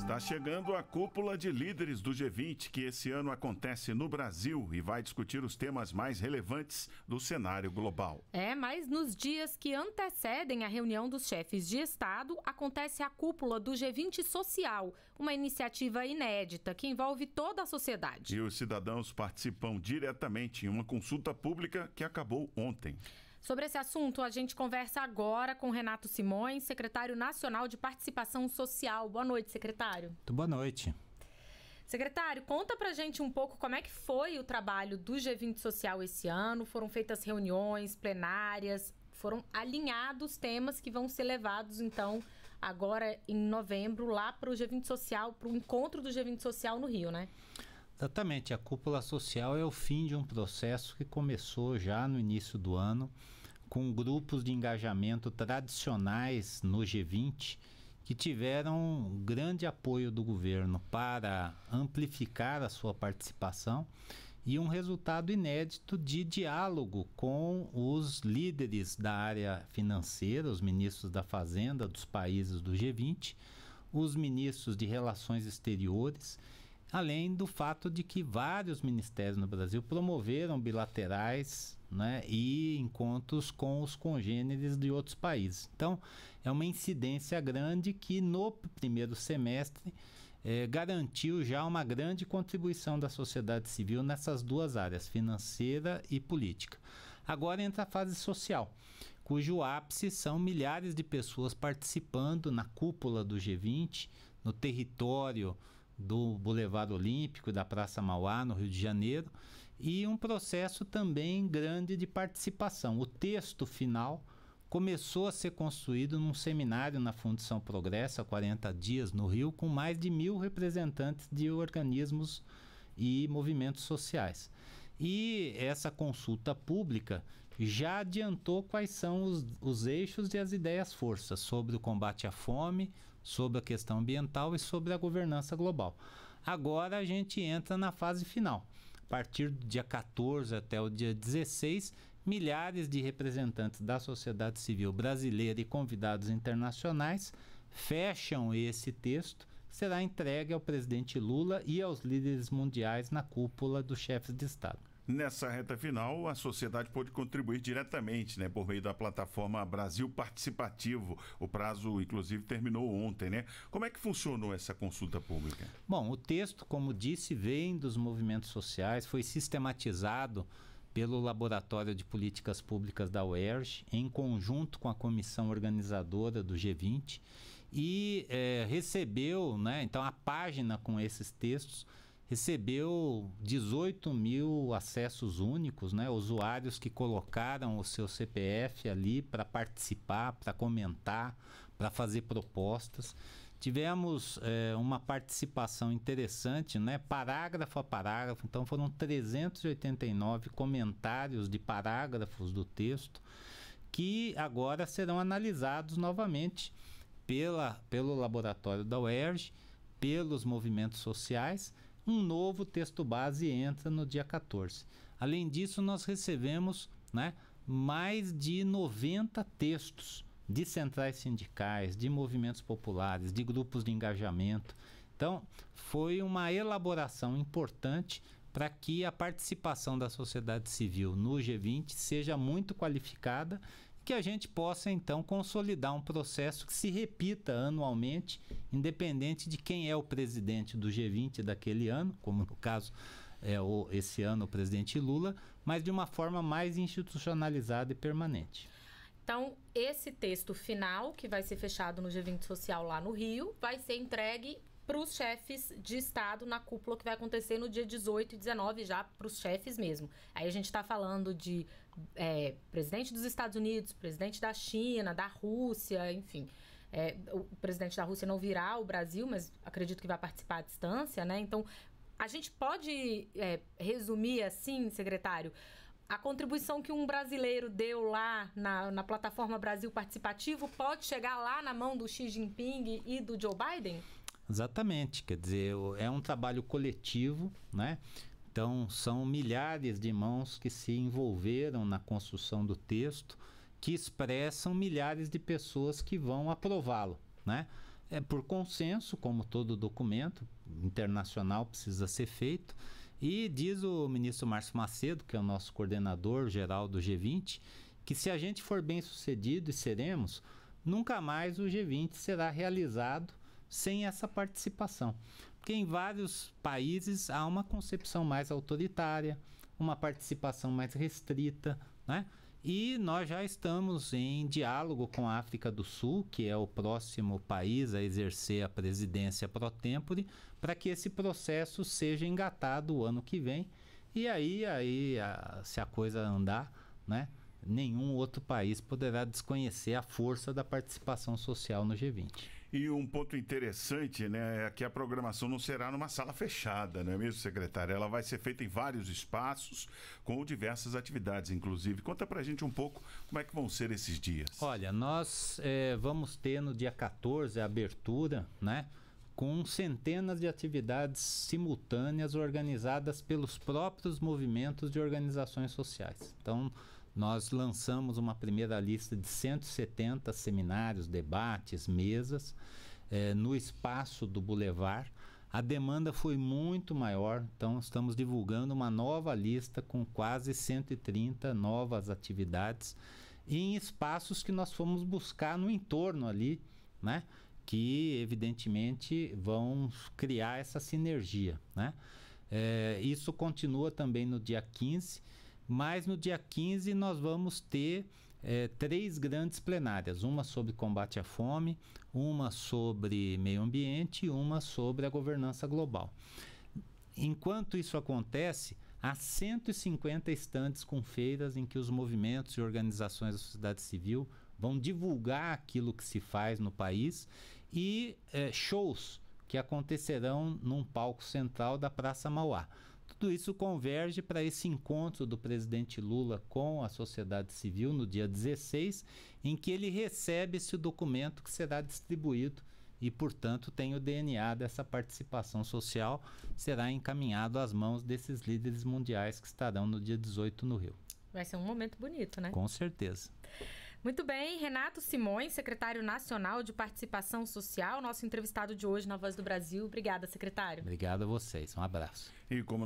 Está chegando a cúpula de líderes do G20, que esse ano acontece no Brasil e vai discutir os temas mais relevantes do cenário global. É, mas nos dias que antecedem a reunião dos chefes de Estado, acontece a cúpula do G20 Social, uma iniciativa inédita que envolve toda a sociedade. E os cidadãos participam diretamente em uma consulta pública que acabou ontem. Sobre esse assunto, a gente conversa agora com Renato Simões, secretário nacional de participação social. Boa noite, secretário. Muito boa noite. Secretário, conta pra gente um pouco como é que foi o trabalho do G20 Social esse ano. Foram feitas reuniões plenárias, foram alinhados temas que vão ser levados, então, agora em novembro, lá para o G20 Social, para o encontro do G20 Social no Rio, né? Exatamente, a cúpula social é o fim de um processo que começou já no início do ano com grupos de engajamento tradicionais no G20 que tiveram grande apoio do governo para amplificar a sua participação e um resultado inédito de diálogo com os líderes da área financeira, os ministros da Fazenda dos países do G20, os ministros de Relações Exteriores, além do fato de que vários ministérios no Brasil promoveram bilaterais né, e encontros com os congêneres de outros países. Então, é uma incidência grande que no primeiro semestre é, garantiu já uma grande contribuição da sociedade civil nessas duas áreas, financeira e política. Agora entra a fase social, cujo ápice são milhares de pessoas participando na cúpula do G20, no território do Boulevard Olímpico, da Praça Mauá, no Rio de Janeiro, e um processo também grande de participação. O texto final começou a ser construído num seminário na Fundação Progresso, há 40 dias, no Rio, com mais de mil representantes de organismos e movimentos sociais. E essa consulta pública já adiantou quais são os, os eixos e as ideias-forças sobre o combate à fome, sobre a questão ambiental e sobre a governança global. Agora a gente entra na fase final partir do dia 14 até o dia 16, milhares de representantes da sociedade civil brasileira e convidados internacionais fecham esse texto. Será entregue ao presidente Lula e aos líderes mundiais na cúpula dos chefes de Estado. Nessa reta final, a sociedade pode contribuir diretamente, né, por meio da plataforma Brasil Participativo. O prazo, inclusive, terminou ontem, né? Como é que funcionou essa consulta pública? Bom, o texto, como disse, vem dos movimentos sociais, foi sistematizado pelo Laboratório de Políticas Públicas da UERJ, em conjunto com a comissão organizadora do G20, e é, recebeu, né, então, a página com esses textos recebeu 18 mil acessos únicos, né? usuários que colocaram o seu CPF ali para participar, para comentar, para fazer propostas. Tivemos é, uma participação interessante, né? parágrafo a parágrafo, então foram 389 comentários de parágrafos do texto que agora serão analisados novamente pela, pelo laboratório da UERJ, pelos movimentos sociais um novo texto base entra no dia 14. Além disso, nós recebemos né, mais de 90 textos de centrais sindicais, de movimentos populares, de grupos de engajamento. Então, foi uma elaboração importante para que a participação da sociedade civil no G20 seja muito qualificada que a gente possa então consolidar um processo que se repita anualmente, independente de quem é o presidente do G20 daquele ano, como no caso é, o, esse ano o presidente Lula, mas de uma forma mais institucionalizada e permanente. Então, esse texto final, que vai ser fechado no G20 Social lá no Rio, vai ser entregue para os chefes de Estado na cúpula que vai acontecer no dia 18 e 19, já para os chefes mesmo. Aí a gente está falando de é, presidente dos Estados Unidos, presidente da China, da Rússia, enfim. É, o presidente da Rússia não virá ao Brasil, mas acredito que vai participar à distância, né? Então, a gente pode é, resumir assim, secretário, a contribuição que um brasileiro deu lá na, na plataforma Brasil Participativo pode chegar lá na mão do Xi Jinping e do Joe Biden? Exatamente, quer dizer, é um trabalho coletivo, né? Então, são milhares de mãos que se envolveram na construção do texto, que expressam milhares de pessoas que vão aprová-lo, né? É por consenso, como todo documento internacional precisa ser feito. E diz o ministro Márcio Macedo, que é o nosso coordenador geral do G20, que se a gente for bem sucedido e seremos, nunca mais o G20 será realizado sem essa participação. Porque em vários países há uma concepção mais autoritária, uma participação mais restrita, né? E nós já estamos em diálogo com a África do Sul, que é o próximo país a exercer a presidência pro tempore, para que esse processo seja engatado o ano que vem. E aí, aí a, se a coisa andar, né? nenhum outro país poderá desconhecer a força da participação social no G20. E um ponto interessante né, é que a programação não será numa sala fechada, não é mesmo, secretário? Ela vai ser feita em vários espaços, com diversas atividades, inclusive. Conta pra gente um pouco como é que vão ser esses dias. Olha, nós é, vamos ter no dia 14 a abertura, né? com centenas de atividades simultâneas organizadas pelos próprios movimentos de organizações sociais. Então, nós lançamos uma primeira lista de 170 seminários, debates, mesas eh, no espaço do Boulevard. A demanda foi muito maior, então estamos divulgando uma nova lista com quase 130 novas atividades em espaços que nós fomos buscar no entorno ali, né? Que evidentemente vão criar essa sinergia, né? Eh, isso continua também no dia 15 mas no dia 15 nós vamos ter é, três grandes plenárias: uma sobre combate à fome, uma sobre meio ambiente e uma sobre a governança global. Enquanto isso acontece, há 150 estantes com feiras em que os movimentos e organizações da sociedade civil vão divulgar aquilo que se faz no país e é, shows que acontecerão num palco central da Praça Mauá. Tudo isso converge para esse encontro do presidente Lula com a sociedade civil no dia 16, em que ele recebe esse documento que será distribuído e, portanto, tem o DNA dessa participação social, será encaminhado às mãos desses líderes mundiais que estarão no dia 18 no Rio. Vai ser um momento bonito, né? Com certeza. Muito bem, Renato Simões, secretário nacional de participação social, nosso entrevistado de hoje na Voz do Brasil. Obrigada, secretário. Obrigado a vocês. Um abraço. E como